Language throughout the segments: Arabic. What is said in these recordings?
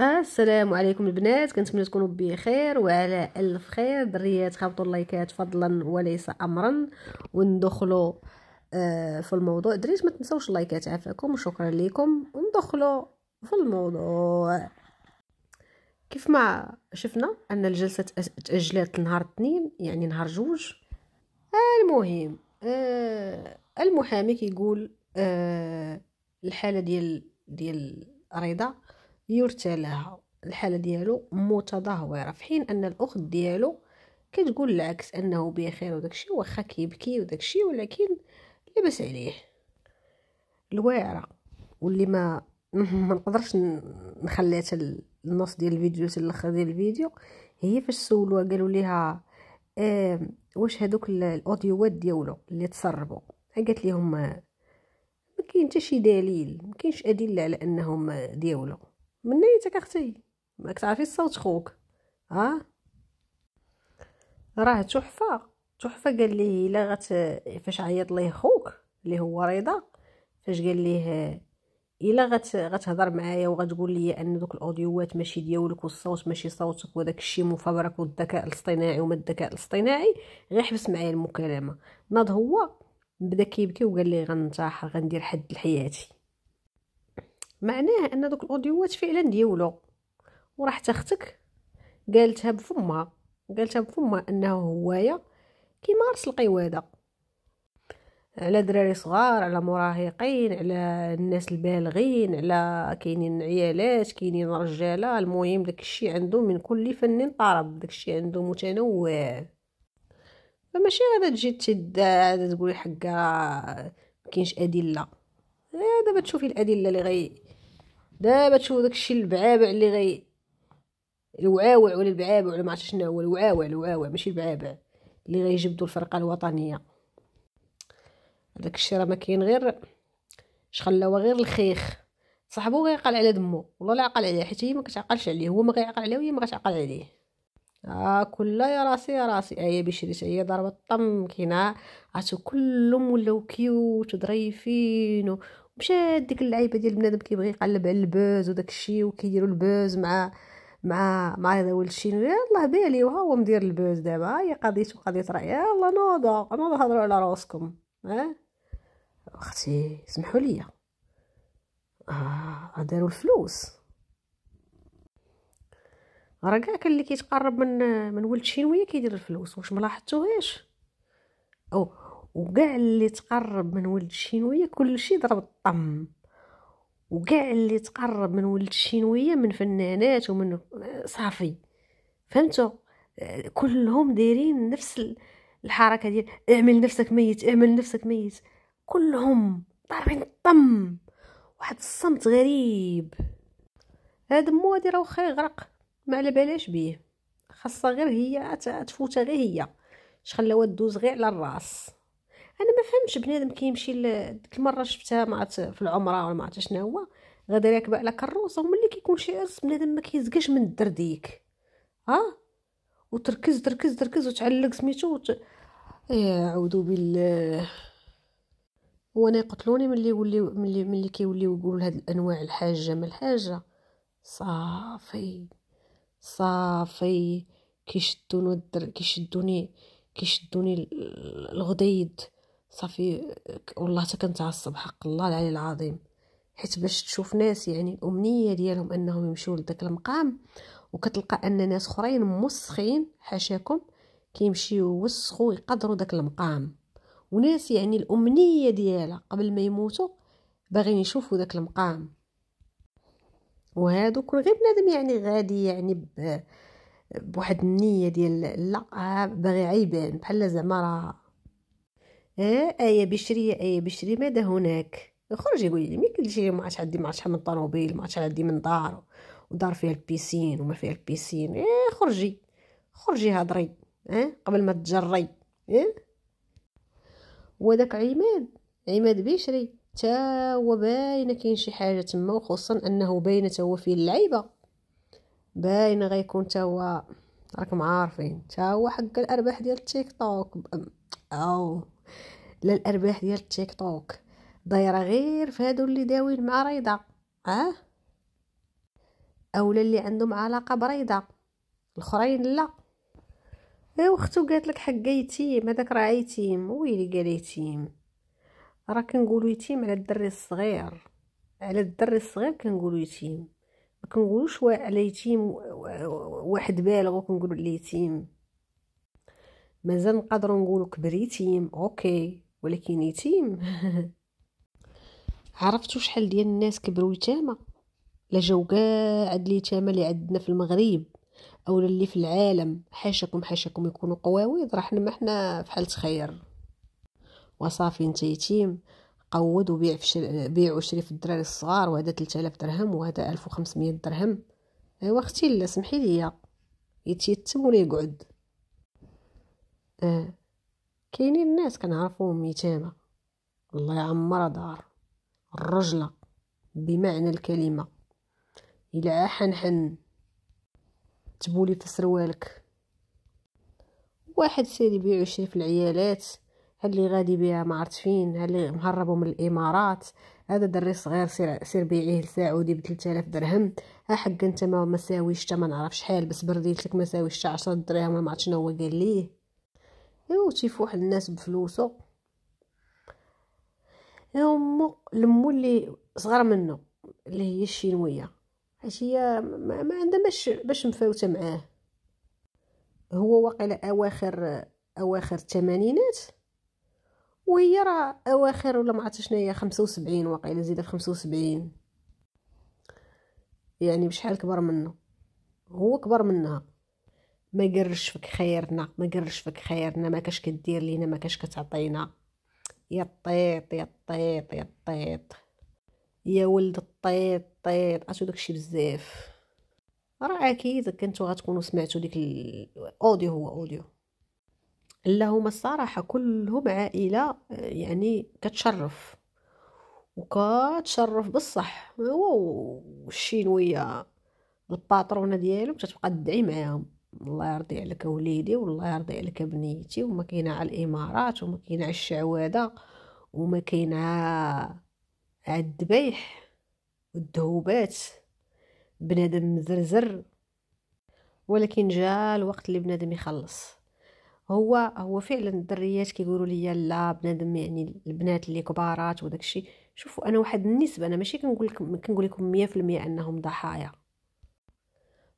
السلام عليكم البنات كنتمنى تكونوا بخير وعلى الف خير دريات خبطوا اللايكات فضلا وليس امرا وندخلوا آه، في الموضوع دريات ما تنسوش اللايكات عافاكم وشكرا لكم وندخلوا في الموضوع كيف ما شفنا ان الجلسه تاجلت لنهار اثنين يعني نهار جوج المهم آه، المحامي كيقول آه، الحاله ديال ديال رضا لها الحالة ديالو متدهورة في حين أن الأخت ديالو كتقول العكس أنه بخير وداكشي واخا كيبكي وداكشي ولكن لبس عليه الواعرة واللي ما ما نقدرش نخليها النص ديال الفيديو حتى الاخر ديال الفيديو هي فاش سولوها قالوا ليها آه واش هذوك الاوديوات ديالو اللي تسربوا قالت لهم ما كاين حتى شي دليل ما كاينش ادله على انهم ديالو من نيتك اختي ما كتعرفي صوت خوك ها راه تحفه تحفه قال لي الا غت فاش عيط ليه خوك اللي هو رضا فاش قال ليه الا غت غتهضر معايا وغتقول لي ان دوك الاوديوات ماشي ديالك والصوت ماشي صوتك وداك الشيء مفبرك والذكاء الاصطناعي وما الذكاء الاصطناعي غير حبس معايا المكالمه ناض هو بدا كيبكي وقال لي غننتحر غندير حد لحياتي معناه ان دوك الاوديوات فعلا ديولو وراح تختك قالتها بفمها قالتها بفمها انه هوايا كيمارس القواده على دراري صغار على مراهقين على الناس البالغين على كاينين عيالات كاينين رجاله المهم داكشي عندهم من كل فن طرب داكشي عنده متنوع فماشي غادا تجي تد تقولي حقا مكاينش ادله آه، دابا تشوفي الادله اللي غي دابا تشوف داكشي البعابع اللي غي الوعاوع ولا البعابع ولا ما عرفتش شنو هو الوعاوع الوعاوع ماشي البعابع اللي غيجبدوا الفرقه الوطنيه داكشي راه ما كاين غير شخلا غير الخيخ صاحبو غيعقل على دمو والله لا عقل عليه حيت هي ما كتعقلش عليه هو ما غيعقل عليه وهي ما كتعقل عليه كلها يا راسي يا راسي اي بشري هي ضربة طم كينا عرفتو كلهم ولاو كيوت وظريفين ومشى ديك اللعيبه ديال بنادم كيبغي يقلب على البوز وداك الشيء وكيديروا البوز مع مع مع هذا ولشي يلاه بالي وها هو مدير البوز دابا هي قضيتو قضيت راه يلا نوضوا نوضوا هضروا على راسكم اه اختي سمحوا لي اه داروا الفلوس راه كاع كان اللي كيتقرب من من ولد شينويه كيدير الفلوس واش ملاحظتوهاش او وكاع اللي تقرب من ولد الشينويه كلشي ضرب الطم وكاع اللي تقرب من ولد الشينويه من فنانات ومن آه، صافي فهمتوا آه، كلهم دايرين نفس الحركه ديال اعمل نفسك ميت اعمل نفسك ميت كلهم ضاربين الطم واحد الصمت غريب هاد مو هادي راه واخا يغرق ما على بالاش بيه خاصها غير هي تفوتها غير هي شخلاوها دوز غير على الراس انا ما فهمتش بنادم كيمشي ديك المره شفتها مع في العمره ولا ما عرفت شنو هو غادي راكبه على كروسه وملي كيكون شي عرس بنادم ما كيزقاش من الدرديك ها آه؟ وتركز تركز تركز وتعلق سميتو وت... إيه، اعوذ بالله وانا يقتلوني ملي يوليو ملي ملي كيوليو يقولوا هاد الانواع الحاجه من الحاجه صافي صافي كيشدوني الدر كيشدوني كيشدوني الغديد صافي والله حتى كنتعصب حق الله العلي العظيم حيت باش تشوف ناس يعني الامنيه ديالهم انهم يمشيو لذاك المقام وكتلقى ان ناس اخرين موسخين حاشاكم كيمشيو يوسخوا يقدروا داك المقام وناس يعني الامنيه ديالها قبل ما يموتوا باغيين يشوفوا داك المقام وهادو كل غير بنادم يعني غادي يعني بواحد النيه ديال لا باغي عيبان بحال زعما راه اه ايه بشريه ايه بشري ماذا هناك خرجي قولي لي ملي كتجي ما عادش عندي ما عادش من طوموبيل ما عادش عندي من دار ودار فيها البيسين وما فيها البيسين ايه خرجي خرجي هضري اه قبل ما تجري ايه وداك عماد عماد بشري تا هو باينه كاين شي حاجه تما وخصوصا انه باينه تا هو فيه اللعيبه باينه غيكون تا هو راكم عارفين تا هو حق الارباح ديال التيك توك او لا الارباح ديال التيك توك دايره غير في هادو اللي داوين مع ريضه اه اولا اللي عندهم علاقه بريضه الاخرين لا ايوا اختو قالت لك حق يتيم هذاك راه يتيم ويلي قال يتيم راه كنقولو يتيم على الدري الصغير على الدري الصغير كنقولو يتيم ما كنقولوش على يتيم واحد بالغ وكنقولو اليتيم مازال نقدروا نقولو كبر يتيم اوكي ولكن يتيم عرفتوا شحال ديال الناس كبروا يتامى لا جاو كاع اليتامى اللي عندنا في المغرب اولا اللي في العالم حاشاكم حاشاكم يكونوا قواويض راه حنا ما حنا في حالة خير وصافي انت يتيم قود وبيع في بيع وشري في الدراري الصغار وهذا 3000 درهم وهذا 1500 درهم ايوا اختي لا سمحي لي يتيتم ولا يقعد اه كاينين الناس كنعرفوهم يتامى الله يعمر دار الرجله بمعنى الكلمه الى حنحن تبولي في سروالك واحد سيري بيع وشري في العيالات اللي غادي بيها ما عرفت فين اللي مهربو من الامارات هذا دري صغير سير, سير بيعيه لسعودي ب 3000 درهم احق انت ما مساويش حتى ما نعرف شحال بس برديت لك مساويش حتى 10 دراهم ما عرفت شنو هو قال ليه ايوا تيفوح الناس بفلوسو ايوا مو لمو اللي صغر منه اللي هي الشينويه حيت هي ما, ما عندها باش باش مفاوته معاه هو واقيلا اواخر اواخر الثمانينات وهي راه اواخر ولا ما شنو هي 75 واقيلا زيده في 75 يعني بشحال كبر منه هو كبر منها ما قرش فيك خيرنا ما قرش فيك خيرنا ما كاش كدير لينا ما كاش كتعطينا يا الطيط يا الطيط يا الطيط يا ولد الطيط طيط عرفتو داكشي بزاف راه اكيد كنتو غتكونوا سمعتو ديك الاوديو هو اوديو الا هما الصراحه كلهم عائله يعني كتشرف وكتشرف بصح هو والشينويه الباترونة ديالهم تتبقى تدعي معاهم الله يرضي عليك وليدي والله يرضي عليك بنيتي وما كاينه على الامارات وما كاينه على الشعواده وما كاينه على الدبيح والذهوبات بنادم زرزر ولكن جا الوقت اللي بنادم يخلص هو هو فعلا الدريات كيقولوا لي لا بنادم يعني البنات اللي كبارات وداك الشيء شوفوا انا واحد النسبه انا ماشي كنقول لكم كنقول لكم 100% انهم ضحايا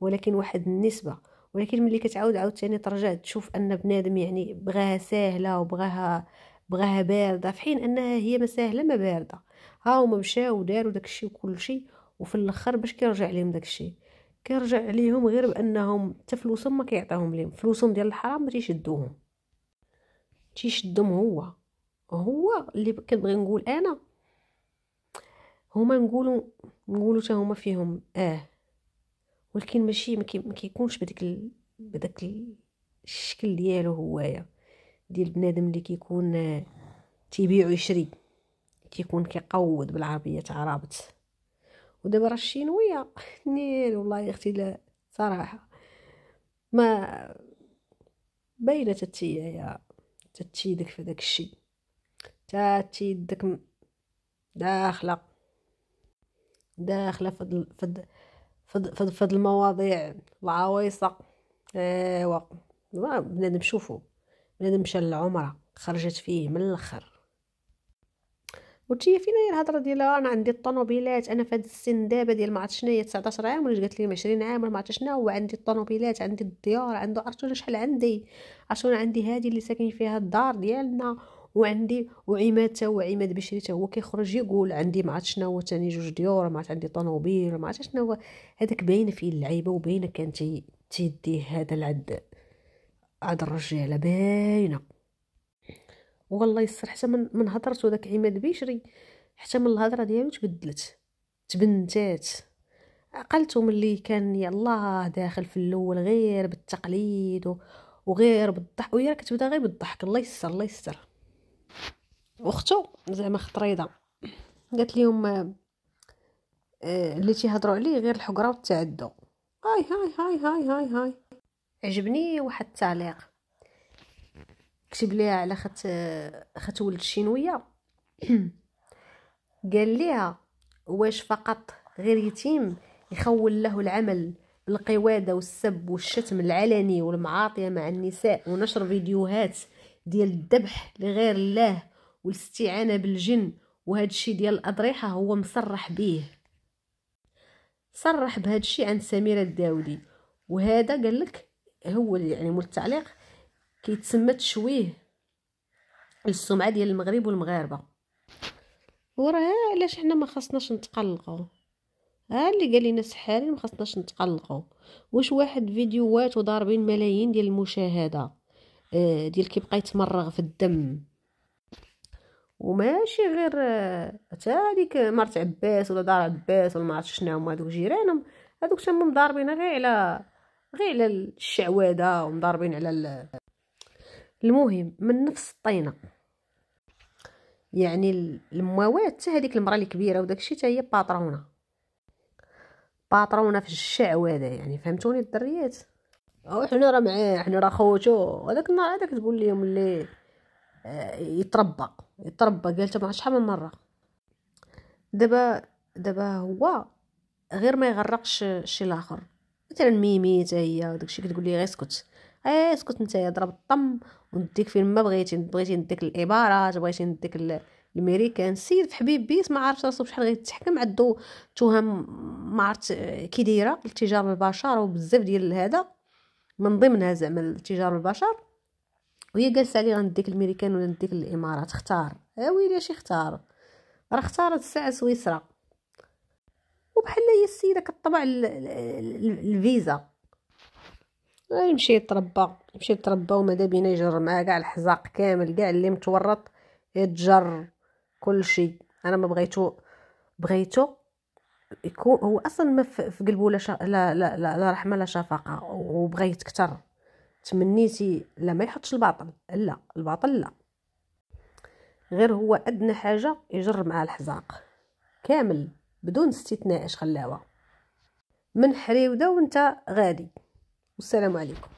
ولكن واحد النسبه ولكن ملي كتعاود عاوتاني ترجع تشوف ان بنادم يعني بغاها ساهله وبغاها بغاها بارده في حين انها هي ما ساهله ما بارده ها هما مشاو الشيء داكشي وكلشي وفي الاخر باش كيرجع لهم داكشي كيرجع عليهم غير بانهم حتى فلوسهم ما كيعطيهم ليهم فلوسهم ديال الحرام ما تيشدوهم تيشدهم هو هو اللي كنبغي نقول انا هما نقولوا نقولوا حتى هما فيهم اه ولكن ماشي ما كيكونش بداك ال... بداك الشكل ديالو هوايا ديال بنادم اللي كيكون آه، تيبيع ويشري كيكون كيقود بالعربيه تعرابت ودابا راه الشينويه نيل والله اختي لا صراحه ما باينه تتي يا تتي داك في داك الشيء تاتي يدك داخله داخله فد فد فد فد, فد المواضيع العويصه ايوا بنادم شوفو بنادم مشى للعمره خرجت فيه من الاخر وتجي فينا هي الهضره ديال انا عندي الطوموبيلات انا في هاد السن دابا ديال ما عرفت هي 19 عام ولا قالت لي 20 عام ولا ما عرفت شنو وعندي الطوموبيلات عندي الديار عنده عرفتوا شحال عندي عرفتوا عندي هادي اللي ساكن فيها الدار ديالنا وعندي وعماد تا هو عماد بشري تا هو كيخرج يقول عندي ما عرفت شنو ثاني جوج ديور ما عندي طوموبيل ما عرفت شنو هذاك باينه فيه اللعيبه وباينه كان تيديه هذا العد عاد الرجاله باينه والله يسر حتى من, من هضرتو داك عماد بيشري حتى من الهضره ديالو تبدلت تبنتات عقلته ملي كان يلاه داخل في الاول غير بالتقليد وغير بالضحك وهي كتبدا غير بالضحك الله يسر الله يسر اختو زعما خطريضه قالت لهم آه، اللي تيهضروا عليه غير الحقره والتعدو هاي هاي هاي هاي هاي هاي عجبني واحد التعليق كتب ليها على خت خت ولد الشينويه قال ليها واش فقط غير يتيم يخول له العمل بالقواده والسب والشتم العلني والمعاطيه مع النساء ونشر فيديوهات ديال الذبح لغير الله والاستعانه بالجن وهذا الشيء ديال الاضرحه هو مصرح به صرح بهذا الشيء عند سميره الداودي وهذا قال لك هو يعني مول التعليق كيتسمى تشويه للسمعه ديال المغرب والمغاربه وراه علاش حنا ما خصناش نتقلقوا ها اللي قال لنا سحاري ما خصناش نتقلقوا واش واحد فيديوهات وضاربين ملايين ديال المشاهده آه، ديال كيبقى يتمرغ في الدم وماشي غير آه، حتى هذيك مرت عباس ولا دار عباس ولا ما عرفتش شنو هما هذوك جيرانهم هذوك تما مضاربين غير على غير على الشعواده ومضاربين على المهم من نفس الطينه يعني المواد حتى هذيك المراه الكبيره وداكشي حتى هي باطرونه باطرونه في الشعب هذا يعني فهمتوني الدريات او حنا راه معاه حنا راه خوتو هذاك النهار هذاك تقول لهم اللي آه، يتربى يتربى قالت مع شحال من مره دابا دابا هو غير ما يغرقش شي لاخر مثلا ميمي حتى هي وداكشي كتقول لي غير اسكت ايه اسكت نتايا ضرب الطم ونديك فين ما بغيتي بغيتي نديك الامارات بغيتي نديك الميريكان سير في حبيب ما عرفتش راسو بشحال غيتحكم عندو توهم ما عرفت كي دايره التجاره بالبشر وبزاف ديال هذا من ضمنها زعما التجاره بالبشر وهي جالسه لي غنديك الميريكان ولا نديك الامارات اختار اه ويلي اش اختار راه اختارت الساعه سويسرا وبحال هي السيده كطبع الفيزا يمشي يتربى يمشي يتربى وما بينا يجر معاه كاع الحزاق كامل كاع اللي متورط يتجر كل شيء انا ما بغيتو بغيتو يكون هو اصلا ما في قلبه لا, شا... لا لا لا لا رحمه لا شفقه وبغيت كتر تمنيتي لا ما يحطش الباطل لا الباطل لا غير هو ادنى حاجه يجر معاه الحزاق كامل بدون استثناء اش خلاوه من حريوده وانت غادي O Salam Alaikum.